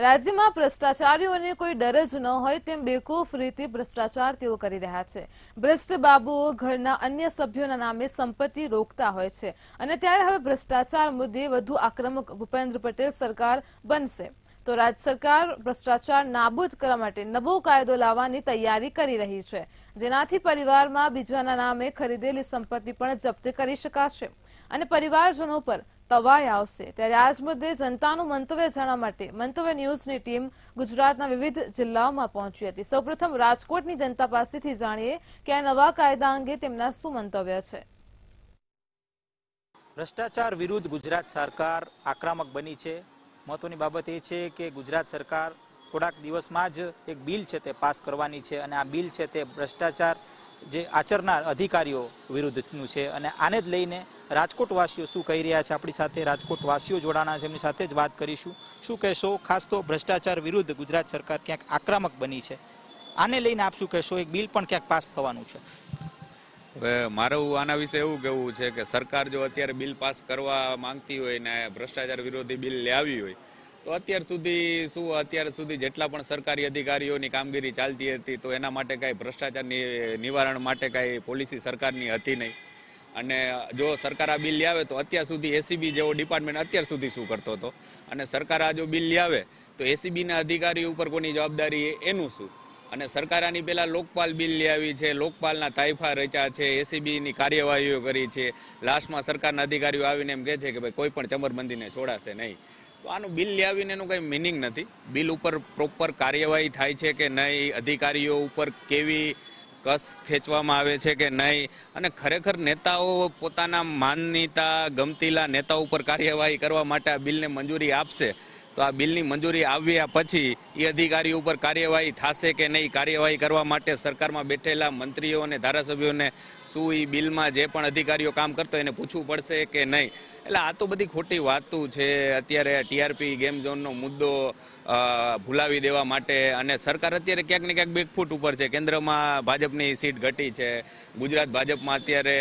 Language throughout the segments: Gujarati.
રાજ્યમાં ભ્રષ્ટાચારીઓને કોઈ ડર જ ન હોય તેમ બેકૂફ રીતે ભ્રષ્ટાચાર તેઓ કરી રહ્યા છે ભ્રષ્ટ બાબુઓ ઘરના અન્ય સભ્યોના નામે સંપત્તિ રોકતા હોય છે અને ત્યારે હવે ભ્રષ્ટાચાર મુદ્દે વધુ આક્રમક ભૂપેન્દ્ર પટેલ સરકાર બનશે તો રાજ્ય સરકાર ભ્રષ્ટાચાર નાબૂદ કરવા માટે નવો કાયદો લાવવાની તૈયારી કરી રહી છે જેનાથી પરિવારમાં બીજાના નામે ખરીદેલી સંપત્તિ પણ જપ્ત કરી શકાશે અને પરિવારજનો પર તવાઈ આવશે ત્યારે આ મુદ્દે જનતાનું મંતવ્ય જાણવા માટે મંતવ્ય ન્યૂઝની ટીમ ગુજરાતના વિવિધ જિલ્લાઓમાં પહોંચી હતી સૌપ્રથમ રાજકોટની જનતા પાસેથી જાણીએ કે આ નવા કાયદા અંગે તેમના શું મંતવ્ય છે ભ્રષ્ટાચાર વિરુદ્ધ ગુજરાત સરકાર આક્રમક બની છે મહત્વની બાબત એ છે કે ગુજરાત સરકાર થોડાક દિવસમાં જ એક બિલ છે તે પાસ કરવાની છે અને આ બિલ છે તે ભ્રષ્ટાચાર જે આચરનાર અધિકારીઓ વિરુદ્ધનું છે અને આને જ લઈને રાજકોટવાસીઓ શું કહી રહ્યા છે આપણી સાથે રાજકોટવાસીઓ જોડાણા છે એમની સાથે જ વાત કરીશું શું કહેશો ખાસ તો ભ્રષ્ટાચાર વિરુદ્ધ ગુજરાત સરકાર ક્યાંક આક્રમક બની છે આને લઈને આપ શું કહેશો એક બિલ પણ ક્યાંક પાસ થવાનું છે હવે મારું આના વિશે એવું કહેવું છે કે સરકાર જો અત્યારે બિલ પાસ કરવા માંગતી હોય ને ભ્રષ્ટાચાર વિરોધી બિલ લાવી હોય તો અત્યાર સુધી શું અત્યાર સુધી જેટલા પણ સરકારી અધિકારીઓની કામગીરી ચાલતી હતી તો એના માટે કાંઈ ભ્રષ્ટાચાર નિવારણ માટે કાંઈ પોલિસી સરકારની હતી નહીં અને જો સરકાર આ બિલ લાવે તો અત્યાર સુધી એસીબી જેવો ડિપાર્ટમેન્ટ અત્યાર સુધી શું કરતો હતો અને સરકાર આ જો બિલ લાવે તો એસીબીના અધિકારી ઉપર કોની જવાબદારી એનું શું અને સરકાર આની પહેલા લોકપાલ બિલ લાવી છે લોકપાલના તાઇફા રચ્યા છે એસીબીની કાર્યવાહીઓ કરી છે લાસ્ટમાં સરકારના અધિકારીઓ આવીને એમ કહે છે કે ભાઈ કોઈ પણ ચમરબંધીને છોડાશે નહીં તો આનું બિલ લાવીને એનું કંઈ મિનિંગ નથી બિલ ઉપર પ્રોપર કાર્યવાહી થાય છે કે નહીં અધિકારીઓ ઉપર કેવી કસ ખેંચવામાં આવે છે કે નહીં અને ખરેખર નેતાઓ પોતાના માનનીતા ગમતીલા નેતા ઉપર કાર્યવાહી કરવા માટે આ બિલને મંજૂરી આપશે તો આ બિલની મંજૂરી આવ્યા પછી એ અધિકારી ઉપર કાર્યવાહી થશે કે નહીં કાર્યવાહી કરવા માટે સરકારમાં બેઠેલા મંત્રીઓ અને ધારાસભ્યોને શું એ બિલમાં જે પણ અધિકારીઓ કામ કરતો એને પૂછવું પડશે કે નહીં એટલે આ તો બધી ખોટી વાતો છે અત્યારે ટીઆરપી ગેમ ઝોનનો મુદ્દો ભૂલાવી દેવા માટે અને સરકાર અત્યારે ક્યાંક ને ક્યાંક બેકફૂટ ઉપર છે કેન્દ્રમાં ભાજપની સીટ ઘટી છે ગુજરાત ભાજપમાં અત્યારે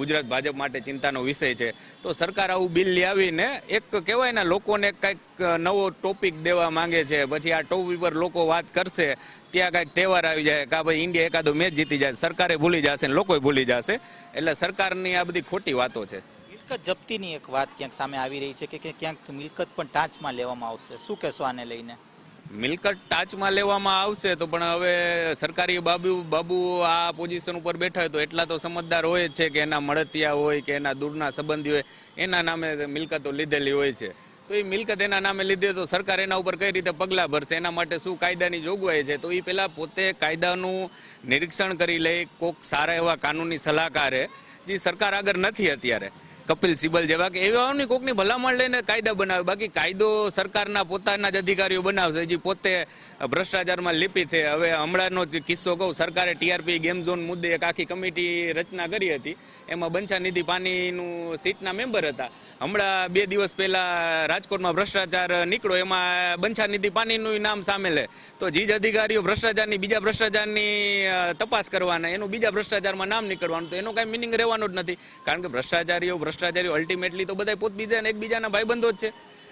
ગુજરાત ભાજપ માટે ચિંતાનો વિષય છે તો સરકાર આવું બિલ લાવીને એક કહેવાય ને લોકોને કંઈક નવો ટોપિક દેવા માંગે છે પછી આ ટોપિક પર લોકો વાત કરશે ત્યાં કાંઈક તહેવાર આવી જાય કે ભાઈ ઇન્ડિયા એકાદો મેચ જીતી જાય સરકારે ભૂલી જશે ને લોકોએ ભૂલી જશે એટલે સરકારની આ બધી ખોટી વાતો છે મિલકત જપ્તીની એક વાત ક્યાંક સામે આવી રહી છે કે ક્યાંક મિલકત પણ ટાંચમાં લેવામાં આવશે શું કહેશો આને લઈને મિલકત ટાચમાં લેવામાં આવશે તો પણ હવે સરકારી બાબુ બાબુ આ પોઝિશન ઉપર બેઠા હોય તો એટલા તો સમજદાર હોય છે કે એના મળતિયા હોય કે એના દૂરના સંબંધી હોય એના નામે મિલકતો લીધેલી હોય છે તો એ મિલકત એના નામે લીધે તો સરકાર એના ઉપર કઈ રીતે પગલાં ભરશે એના માટે શું કાયદાની જોગવાઈ છે તો એ પહેલાં પોતે કાયદાનું નિરીક્ષણ કરી લે કોઈક સારા એવા કાનૂની સલાહકારે જે સરકાર આગળ નથી અત્યારે કપિલ સિબલ જેવા કે એવાઓની કોકની ભલામણ લઈને કાયદા બનાવે બાકી કાયદો સરકારના પોતાના જ અધિકારીઓ બનાવશે જે પોતે ભ્રષ્ટાચારમાં લીપી છે હવે હમણાંનો જ કિસ્સો કહું સરકારે ટીઆરપી ગેમ ઝોન મુદ્દે એક આખી કમિટી રચના કરી હતી એમાં બંછાનિધિ પાનીનું સીટના મેમ્બર હતા હમણાં બે દિવસ પહેલાં રાજકોટમાં ભ્રષ્ટાચાર નીકળ્યો એમાં બંછાનિધિ પાનીનું નામ સામે લે તો જીજ અધિકારીઓ ભ્રષ્ટાચારની બીજા ભ્રષ્ટાચારની તપાસ કરવાના એનું બીજા ભ્રષ્ટાચારમાં નામ નીકળવાનું તો એનો કાંઈ મિનિંગ રહેવાનો જ નથી કારણ કે ભ્રષ્ટાચારીઓ ભ્રષ્ટા ભ્રષ્ટાચારી અલ્ટિમેટલી તો બધા પોત પોતબીજા એકબીજાના ભાઈબંધો જ છે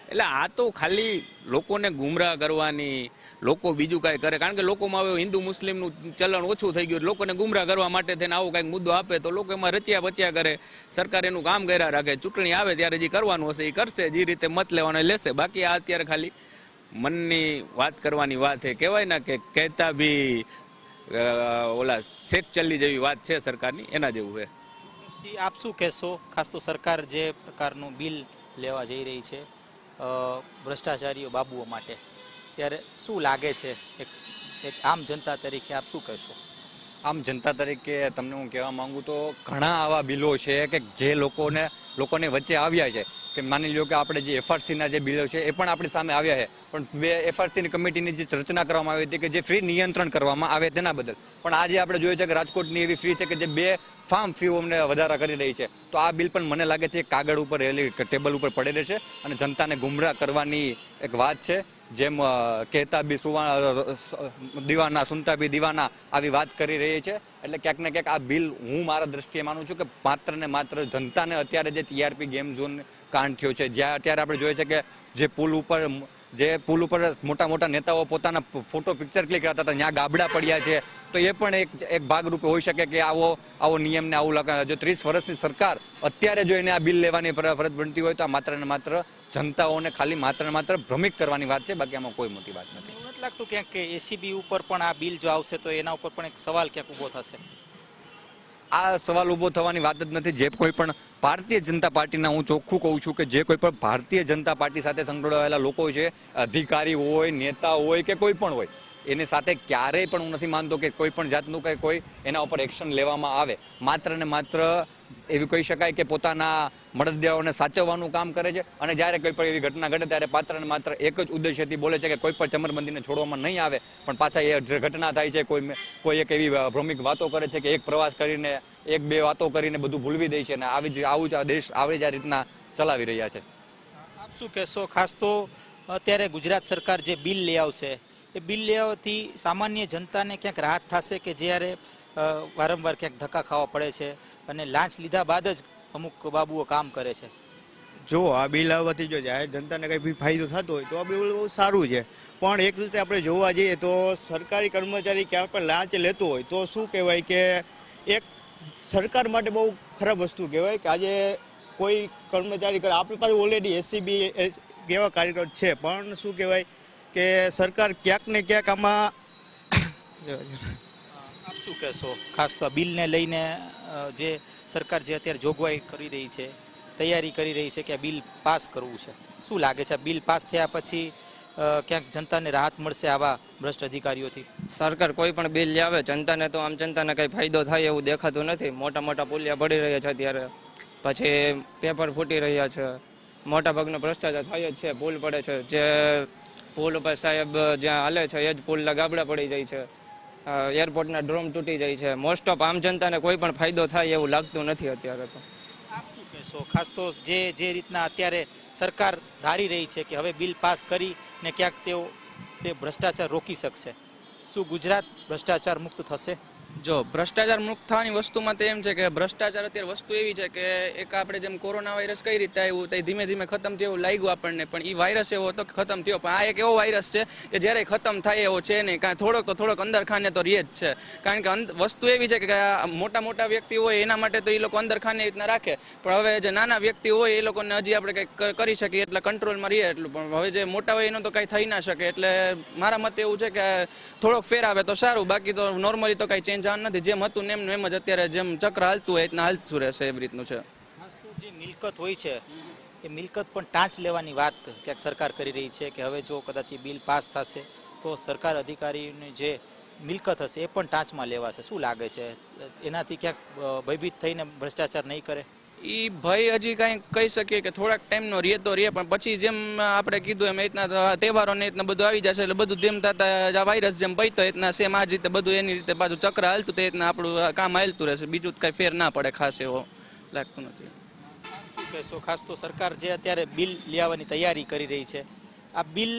એટલે આ તો ખાલી લોકોને ગુમરાહ કરવાની લોકો બીજું કાંઈ કરે કારણ કે લોકોમાં હવે હિન્દુ મુસ્લિમનું ચલણ ઓછું થઈ ગયું લોકોને ગુમરાહ કરવા માટે થઈને આવો કાંઈક મુદ્દો આપે તો લોકો એમાં રચ્યા બચ્યા કરે સરકાર એનું કામ કર્યા રાખે ચૂંટણી આવે ત્યારે જે કરવાનું હશે એ કરશે જે રીતે મત લેવાનો લેશે બાકી આ અત્યારે ખાલી મનની વાત કરવાની વાત છે કહેવાય ને કે કહેતા બી ઓલા શેખ ચલ્લી જેવી વાત છે સરકારની એના જેવું છે કોન્ફરન્સથી આપ શું કહેશો ખાસ તો સરકાર જે પ્રકારનું બિલ લેવા જઈ રહી છે ભ્રષ્ટાચારીઓ બાબુઓ માટે ત્યારે શું લાગે છે એક એક આમ જનતા તરીકે આપ શું કહેશો આમ જનતા તરીકે તમને હું કહેવા માંગુ તો ઘણા આવા બિલો છે કે જે લોકોને લોકોની વચ્ચે આવ્યા છે કે માની લો કે આપણે જે એફઆરસીના જે બિલો છે એ પણ આપણી સામે આવ્યા છે પણ બે એફઆરસીની કમિટીની જે રચના કરવામાં આવી હતી કે જે ફ્રી નિયંત્રણ કરવામાં આવે તેના બદલ પણ આજે આપણે જોયું છે કે રાજકોટની એવી ફ્રી છે કે જે બે ફાર્મ ફીઓ અમને વધારા કરી રહી છે તો આ બિલ પણ મને લાગે છે કાગળ ઉપર રહેલી ટેબલ ઉપર પડેલી છે અને જનતાને ગુમરાહ કરવાની એક વાત છે જેમ કહેતા બી સુવા દીવાના સુનતા બી દીવાના આવી વાત કરી રહી છે એટલે ક્યાંક ને ક્યાંક આ બિલ હું મારા દ્રષ્ટિએ માનું છું કે માત્ર ને માત્ર જનતાને અત્યારે જે ટીઆરપી ગેમ ઝોન કાંડ થયો છે જ્યાં અત્યારે આપણે જોઈએ છે કે જે પુલ ઉપર જે પુલ ઉપર મોટા મોટા નેતાઓ પોતાના ફોટો પિક્ચર ક્લિક કરતા હતા ત્યાં ગાબડા પડ્યા છે તો એ પણ એક એક ભાગરૂપે હોઈ શકે કે આવો આવો નિયમને આવું જો ત્રીસ વર્ષની સરકાર અત્યારે જો એને આ બિલ લેવાની ફરજ બનતી હોય તો આ માત્ર ને માત્ર જનતાઓને ખાલી માત્ર ને માત્ર ભ્રમિક કરવાની વાત છે બાકી આમાં કોઈ મોટી વાત નથી લાગતું ક્યાંક એસીબી ઉપર પણ આ બિલ જો આવશે તો એના ઉપર પણ એક સવાલ ક્યાંક ઊભો થશે આ સવાલ ઊભો થવાની વાત જ નથી જે કોઈ પણ ભારતીય જનતા પાર્ટીના હું ચોખ્ખું કહું છું કે જે કોઈ પણ ભારતીય જનતા પાર્ટી સાથે સંકળાયેલા લોકો છે અધિકારી હોય નેતા હોય કે કોઈ પણ હોય એને સાથે ક્યારેય પણ હું નથી માનતો કે કોઈ પણ જાતનું કે કોઈ એના ઉપર એક્શન લેવામાં આવે માત્ર ને માત્ર એવું કહી શકાય કે પોતાના મળદિયાઓને સાચવવાનું કામ કરે છે અને જ્યારે કોઈ પણ એવી ઘટના ઘટે ત્યારે પાત્ર માત્ર એક જ ઉદ્દેશ્યથી બોલે છે કે કોઈ પણ ચમરબંધીને છોડવામાં નહીં આવે પણ પાછા એ ઘટના થાય છે કોઈ કોઈ એક એવી ભ્રમિક વાતો કરે છે કે એક પ્રવાસ કરીને એક બે વાતો કરીને બધું ભૂલવી દે છે અને આવી જ આવું જ આ દેશ આવી જ આ રીતના ચલાવી રહ્યા છે આપ શું કહેશો ખાસ તો અત્યારે ગુજરાત સરકાર જે બિલ લઈ આવશે એ બિલ લઈ આવવાથી સામાન્ય જનતાને ક્યાંક રાહત થશે કે જ્યારે વારંવાર ક્યાંક ધક્કા ખાવા પડે છે અને લાંચ લીધા બાદ જ અમુક બાબુઓ કામ કરે છે જો આ બિલ આવવાથી જો જાહેર જનતાને કંઈ બી ફાયદો થતો હોય તો આ બિલ બહુ સારું છે પણ એક રીતે આપણે જોવા જઈએ તો સરકારી કર્મચારી ક્યાંક પણ લાંચ લેતો હોય તો શું કહેવાય કે એક સરકાર માટે બહુ ખરાબ વસ્તુ કહેવાય કે આજે કોઈ કર્મચારી કરે આપણી પાસે ઓલરેડી એસસીબી એવા કાર્યકર છે પણ શું કહેવાય કે સરકાર ક્યાંક ને ક્યાંક આમાં શું કહેશો ખાસ તો આ બિલને લઈને જે સરકાર જે અત્યારે જોગવાઈ કરી રહી છે તૈયારી કરી રહી છે કે આ બિલ પાસ કરવું છે શું લાગે છે આ બિલ પાસ થયા પછી ક્યાંક જનતાને રાહત મળશે આવા ભ્રષ્ટ અધિકારીઓથી સરકાર કોઈ પણ બિલ લાવે જનતાને તો આમ જનતાને કંઈ ફાયદો થાય એવું દેખાતું નથી મોટા મોટા પુલિયા પડી રહ્યા છે અત્યારે પછી પેપર ફૂટી રહ્યા છે મોટા ભાગનો ભ્રષ્ટાચાર થાય જ છે પુલ પડે છે જે પુલ ઉપર સાહેબ જ્યાં હાલે છે એ જ પુલના ગાબડા પડી જાય છે એરપોર્ટના ડ્રોમ તૂટી જાય છે મોસ્ટ ઓફ આમ જનતાને કોઈ પણ ફાયદો થાય એવું લાગતું નથી અત્યારે તો આપ શું ખાસ તો જે જે રીતના અત્યારે સરકાર ધારી રહી છે કે હવે બિલ પાસ કરી ને ક્યાંક તેઓ તે ભ્રષ્ટાચાર રોકી શકશે શું ગુજરાત ભ્રષ્ટાચાર મુક્ત થશે જો ભ્રષ્ટાચાર મુક્ત થવાની વસ્તુમાં તો એમ છે કે ભ્રષ્ટાચાર અત્યારે વસ્તુ એવી છે કે એક આપણે જેમ કોરોના વાયરસ કઈ રીતે આવ્યું તે ધીમે ધીમે ખતમ થયું લાગ્યું આપણને પણ એ વાયરસ એવો હતો કે ખતમ થયો પણ આ એક એવો વાયરસ છે કે જ્યારે ખતમ થાય એવો છે નહીં કાંઈ થોડોક તો થોડોક અંદર ખાને તો રહે જ છે કારણ કે વસ્તુ એવી છે કે મોટા મોટા વ્યક્તિ હોય એના માટે તો એ લોકો અંદર ખાને રીતના રાખે પણ હવે જે નાના વ્યક્તિ હોય એ લોકોને હજી આપણે કંઈક કરી શકીએ એટલે કંટ્રોલમાં રહીએ એટલું પણ હવે જે મોટા હોય એનો તો કાંઈ થઈ ના શકે એટલે મારા મતે એવું છે કે થોડોક ફેર આવે તો સારું બાકી તો નોર્મલી તો કાંઈ ચેન્જ જાણ નથી જેમ હતું ને એમનું એમ જ અત્યારે જેમ ચક્ર હાલતું હોય એટલે હાલતું રહેશે એવી રીતનું છે જે મિલકત હોય છે એ મિલકત પણ ટાંચ લેવાની વાત ક્યાંક સરકાર કરી રહી છે કે હવે જો કદાચ એ બિલ પાસ થશે તો સરકાર અધિકારીની જે મિલકત હશે એ પણ ટાંચમાં લેવાશે શું લાગે છે એનાથી ક્યાંક ભયભીત થઈને ભ્રષ્ટાચાર નહીં કરે એ ભય હજી કાંઈ કહી શકીએ કે થોડાક ટાઈમનો રહે તો રહે પણ પછી જેમ આપણે કીધું એમ રીતના તહેવારો ને રીતના બધું આવી જશે એટલે બધું જેમ થતા વાયરસ જેમ ભય તો રીતના સેમ આ રીતે બધું એની રીતે પાછું ચક્ર હાલતું તે રીતના આપણું કામ હાલતું રહેશે બીજું કાંઈ ફેર ના પડે ખાસ એવો લાગતું નથી શું કહેશો ખાસ તો સરકાર જે અત્યારે બિલ લેવાની તૈયારી કરી રહી છે આ બિલ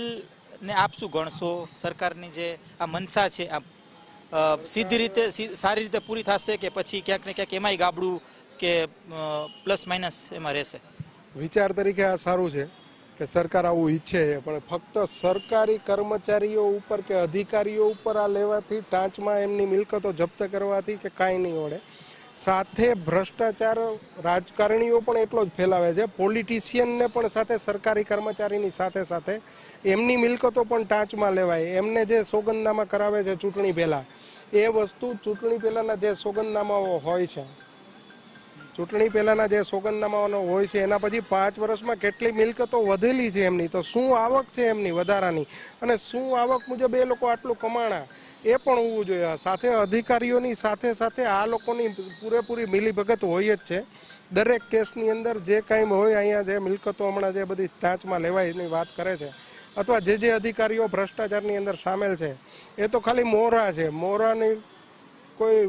ને આપ શું ગણશો સરકારની જે આ મનસા છે આ સીધી રીતે સારી રીતે પૂરી થશે કે પછી ક્યાંક ને ક્યાંક એમાંય ગાબડું કે પ્લસ માઇનસ એમાં રહેશે વિચાર તરીકે આ સારું છે કે સરકાર આવું ઈચ્છે છે પણ ફક્ત સરકારી કર્મચારીઓ ઉપર કે અધિકારીઓ ઉપર આ લેવાથી ટાંચમાં એમની મિલકતો જપ્ત કરવાથી કે કાંઈ નહીં ઓળે સાથે ભ્રષ્ટાચાર રાજકારણીઓ પણ એટલો જ ફેલાવે છે પોલિટિશિયનને પણ સાથે સરકારી કર્મચારીની સાથે સાથે એમની મિલકતો પણ ટાંચમાં લેવાય એમને જે સોગંદનામા કરાવે છે ચૂંટણી પહેલાં એ વસ્તુ ચૂંટણી પહેલાંના જે સોગંદનામાઓ હોય છે ચૂંટણી પહેલાંના જે સોગંદનામાનો હોય છે એના પછી પાંચ વર્ષમાં કેટલી મિલકતો વધેલી છે એમની તો શું આવક છે એમની વધારાની અને શું આવક મુજબ એ લોકો આટલું કમાણા એ પણ હોવું જોઈએ સાથે અધિકારીઓની સાથે સાથે આ લોકોની પૂરેપૂરી મિલીભગત હોય જ છે દરેક કેસની અંદર જે કાંઈ હોય અહીંયા જે મિલકતો હમણાં જે બધી ટાંચમાં લેવાય એની વાત કરે છે અથવા જે જે અધિકારીઓ ભ્રષ્ટાચારની અંદર સામેલ છે એ તો ખાલી મોરા છે મોરાની કોઈ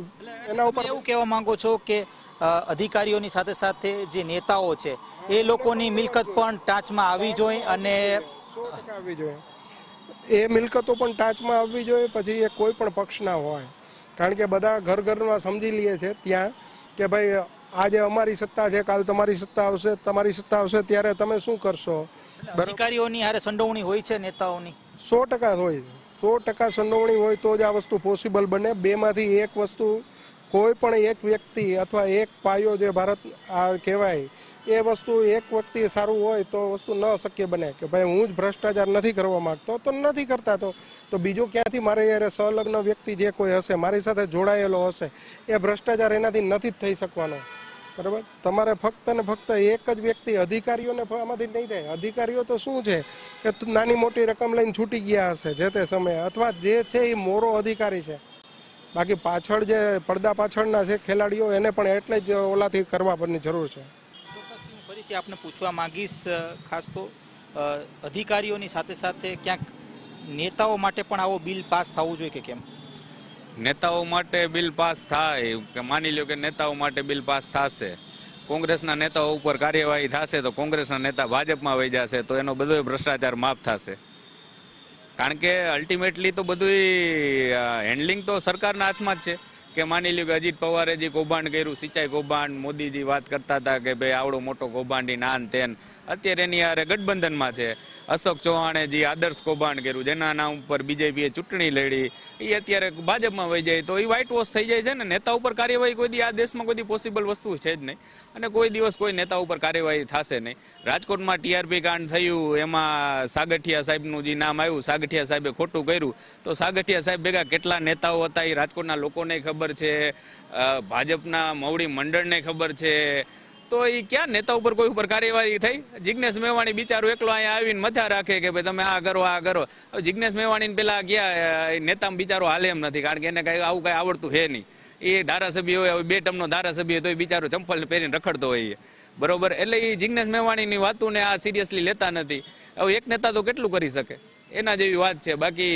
એના ઉપર એવું કહેવા માંગો છો કે અધિકારીઓની સાથે સાથે જે નેતાઓ છે એ લોકોની મિલકત પણ ટાંચમાં આવી જોઈએ અને આવી જોઈએ એ મિલકતો પણ ટાંચમાં આવવી જોઈએ પછી એ કોઈ પણ પક્ષના હોય કારણ કે બધા ઘર ઘરમાં સમજી લઈએ છે ત્યાં કે ભાઈ આજે અમારી સત્તા છે કાલ તમારી સત્તા આવશે તમારી સત્તા આવશે ત્યારે તમે શું કરશો અધિકારીઓની હારે સંડોવણી હોય છે નેતાઓની સો ટકા હોય સો ટકા સંડોવણી હોય તો જ આ વસ્તુ પોસિબલ બને બેમાંથી એક વસ્તુ કોઈ પણ એક વ્યક્તિ અથવા એક પાયો જે ભારત આ કહેવાય એ વસ્તુ એક વ્યક્તિ સારું હોય તો વસ્તુ ન શક્ય બને કે ભાઈ હું જ ભ્રષ્ટાચાર નથી કરવા માંગતો તો નથી કરતા તો તો બીજો ક્યાંથી મારે યારે સંલગ્ન વ્યક્તિ જે કોઈ હશે મારી સાથે જોડાયેલો હશે એ ભ્રષ્ટાચાર એનાથી નથી જ થઈ શકવાનો બરાબર તમારે ફક્ત ને ફક્ત એક જ વ્યક્તિ અધિકારીઓને આમાંથી નહીં થાય અધિકારીઓ તો શું છે કે નાની મોટી રકમ લઈને છૂટી ગયા હશે જે તે સમયે અથવા જે છે એ મોરો અધિકારી છે બાકી પાછળ જે પડદા પાછળના છે ખેલાડીઓ એને પણ એટલે જ ઓલાથી કરવા પરની જરૂર છે ફરીથી આપને પૂછવા માંગીશ ખાસ તો અધિકારીઓની સાથે સાથે ક્યાંક નેતાઓ માટે પણ આવો બિલ પાસ થવું જોઈએ કે કેમ નેતાઓ માટે બિલ પાસ થાય કે માની લો કે નેતાઓ માટે બિલ પાસ થશે કોંગ્રેસના નેતાઓ ઉપર કાર્યવાહી થશે તો કોંગ્રેસના નેતા ભાજપમાં વહી જશે તો એનો બધો ભ્રષ્ટાચાર માફ થશે કારણ કે અલ્ટિમેટલી તો બધું હેન્ડલિંગ તો સરકારના હાથમાં જ છે કે માની લ્યો કે અજીત પવારે જે કૌભાંડ કર્યું સિંચાઈ કૌભાંડ મોદીજી વાત કરતા હતા કે ભાઈ આવડો મોટો કૌભાંડી નાન તેન અત્યારે એની યારે ગઠબંધનમાં છે અશોક ચૌહાણે જે આદર્શ કૌભાંડ કર્યું જેના નામ ઉપર બીજેપીએ ચૂંટણી લડી એ અત્યારે ભાજપમાં વહી જાય તો એ વ્હાઇટ વોશ થઈ જાય છે ને નેતા ઉપર કાર્યવાહી કોઈ દી આ દેશમાં કોઈ દી પોસિબલ વસ્તુ છે જ નહીં અને કોઈ દિવસ કોઈ નેતા ઉપર કાર્યવાહી થશે નહીં રાજકોટમાં ટીઆરપી કાંડ થયું એમાં સાગઠિયા સાહેબનું જે નામ આવ્યું સાગઠિયા સાહેબે ખોટું કર્યું તો સાગઠિયા સાહેબ ભેગા કેટલા નેતાઓ હતા એ રાજકોટના લોકોને ખબર છે ભાજપના મવડી મંડળને ખબર છે તો એ ક્યાં નેતા ઉપર કોઈ ઉપર કાર્યવાહી થઈ જિજ્ઞેશ મેવાણી બિચારું એકલો અહીંયા આવીને મથા રાખે કે ભાઈ તમે આ કરો આ કરો જિજ્ઞેસ મેવાણીને પેલા ગયા નેતા બિચારો હાલે એમ નથી કારણ કે એને કાંઈ આવું કાંઈ આવડતું હે નહીં એ ધારાસભ્ય હોય બે ટમનો ધારાસભ્ય હોય તો એ બિચારો ચંપલ પહેરીને રખડતો હોય બરોબર એટલે એ જિજ્ઞેશ મેવાણીની વાતોને આ સિરિયસલી લેતા નથી હવે એક નેતા તો કેટલું કરી શકે એના જેવી વાત છે બાકી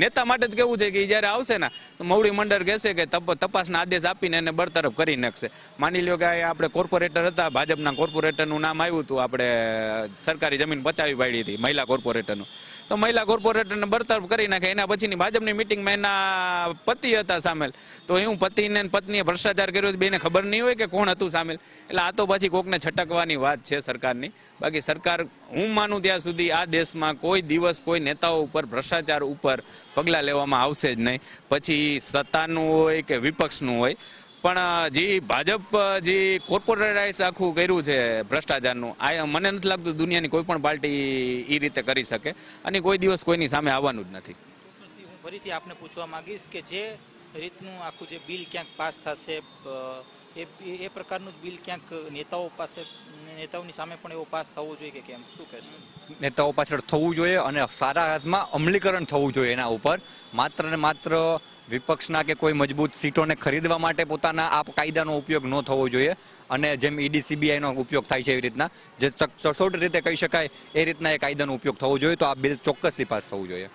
નેતા માટે જ કેવું છે કે જ્યારે આવશે ને તો મવડી મંડળ કહેશે કે તપાસના આદેશ આપીને એને બરતરફ કરી નાખશે માની લ્યો કે આપણે કોર્પોરેટર હતા ભાજપના કોર્પોરેટરનું નામ આવ્યું હતું આપણે સરકારી જમીન પચાવી પાડી હતી મહિલા કોર્પોરેટરનું તો મહિલા કોર્પોરેટરને બરતરફ કરી નાખે એના પછીની ભાજપની મિટિંગમાં એના પતિ હતા સામેલ તો હું પતિને પત્નીએ ભ્રષ્ટાચાર કર્યો બેને ખબર નહીં હોય કે કોણ હતું સામેલ એટલે આ તો પછી કોકને છટકવાની વાત છે સરકારની બાકી સરકાર હું માનું ત્યાં સુધી આ દેશમાં કોઈ દિવસ કોઈ નેતાઓ ઉપર ભ્રષ્ટાચાર ઉપર પગલાં લેવામાં આવશે જ નહીં પછી સત્તાનું હોય કે વિપક્ષનું હોય પણ જે ભાજપ જે કોર્પોરેટાઇઝ આખું કર્યું છે ભ્રષ્ટાચારનું આ મને નથી લાગતું દુનિયાની કોઈ પણ પાર્ટી એ રીતે કરી શકે અને કોઈ દિવસ કોઈની સામે આવવાનું જ નથી ફરીથી આપને પૂછવા માંગીશ કે જે રીતનું આખું જે બિલ ક્યાંક પાસ થશે એ એ પ્રકારનું બિલ ક્યાંક નેતાઓ પાસે નેતાઓની સામે પણ એવો પાસ થવો જોઈએ કે કેમ શું કહેશો નેતાઓ પાછળ થવું જોઈએ અને સારા હાથમાં અમલીકરણ થવું જોઈએ એના ઉપર માત્ર ને માત્ર વિપક્ષના કે કોઈ મજબૂત સીટોને ખરીદવા માટે પોતાના આ કાયદાનો ઉપયોગ ન થવો જોઈએ અને જેમ ઈડી સીબીઆઈનો ઉપયોગ થાય છે એવી રીતના જે સચોટ રીતે કહી શકાય એ રીતના એ કાયદાનો ઉપયોગ થવો જોઈએ તો આ બિલ ચોક્કસથી પાસ થવું જોઈએ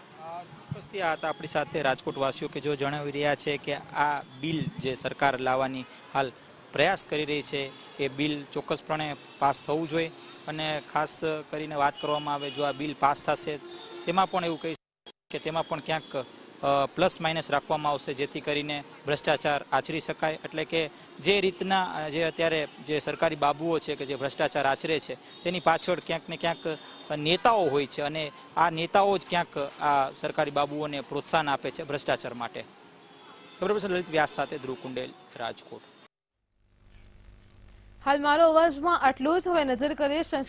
ચોક્કસથી આ હતા આપણી સાથે રાજકોટવાસીઓ કે જો જણાવી રહ્યા છે કે આ બિલ જે સરકાર લાવવાની હાલ પ્રયાસ કરી રહી છે એ બિલ ચોક્કસપણે પાસ થવું જોઈએ અને ખાસ કરીને વાત કરવામાં આવે જો આ બિલ પાસ થશે તેમાં પણ એવું કહી કે તેમાં પણ ક્યાંક પ્લસ માઇનસ રાખવામાં આવશે જેથી કરીને ભ્રષ્ટાચાર આચરી શકાય એટલે કે જે રીતના જે અત્યારે જે સરકારી બાબુઓ છે કે જે ભ્રષ્ટાચાર આચરે છે તેની પાછળ ક્યાંક ને ક્યાંક નેતાઓ હોય છે અને આ નેતાઓ જ ક્યાંક આ સરકારી બાબુઓને પ્રોત્સાહન આપે છે ભ્રષ્ટાચાર માટે ખબર છે લલિત વ્યાસ સાથે ધ્રુવ કુંડેલ રાજકોટ હાલ મારો અવાજમાં આટલું જ હવે નજર કરીએ